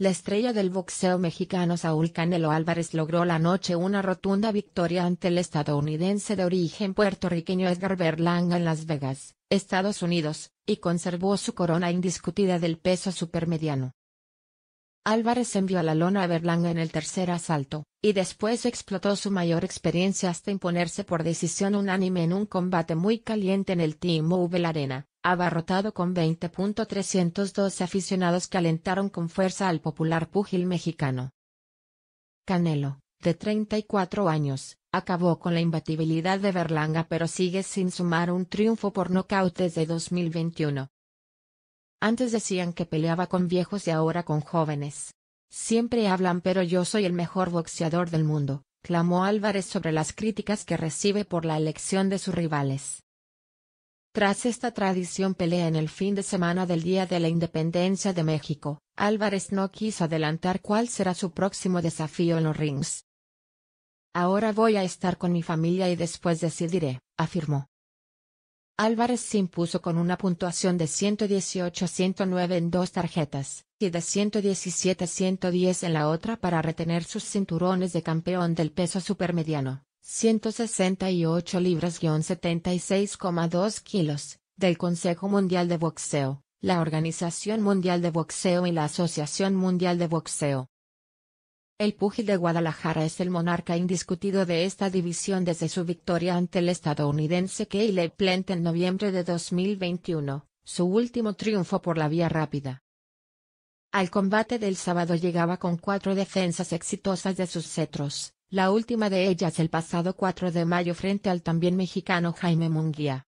La estrella del boxeo mexicano Saúl Canelo Álvarez logró la noche una rotunda victoria ante el estadounidense de origen puertorriqueño Edgar Berlanga en Las Vegas, Estados Unidos, y conservó su corona indiscutida del peso supermediano. Álvarez envió a la lona a Berlanga en el tercer asalto, y después explotó su mayor experiencia hasta imponerse por decisión unánime en un combate muy caliente en el T-Mobile Arena, abarrotado con 20.302 aficionados que alentaron con fuerza al popular púgil mexicano. Canelo, de 34 años, acabó con la imbatibilidad de Berlanga pero sigue sin sumar un triunfo por nocaut desde 2021. Antes decían que peleaba con viejos y ahora con jóvenes. Siempre hablan pero yo soy el mejor boxeador del mundo, clamó Álvarez sobre las críticas que recibe por la elección de sus rivales. Tras esta tradición pelea en el fin de semana del Día de la Independencia de México, Álvarez no quiso adelantar cuál será su próximo desafío en los rings. Ahora voy a estar con mi familia y después decidiré, afirmó. Álvarez se impuso con una puntuación de 118 109 en dos tarjetas, y de 117 110 en la otra para retener sus cinturones de campeón del peso supermediano. 168 libras-76,2 kilos, del Consejo Mundial de Boxeo, la Organización Mundial de Boxeo y la Asociación Mundial de Boxeo. El púgil de Guadalajara es el monarca indiscutido de esta división desde su victoria ante el estadounidense Caleb Plant en noviembre de 2021, su último triunfo por la vía rápida. Al combate del sábado llegaba con cuatro defensas exitosas de sus cetros, la última de ellas el pasado 4 de mayo frente al también mexicano Jaime Munguía.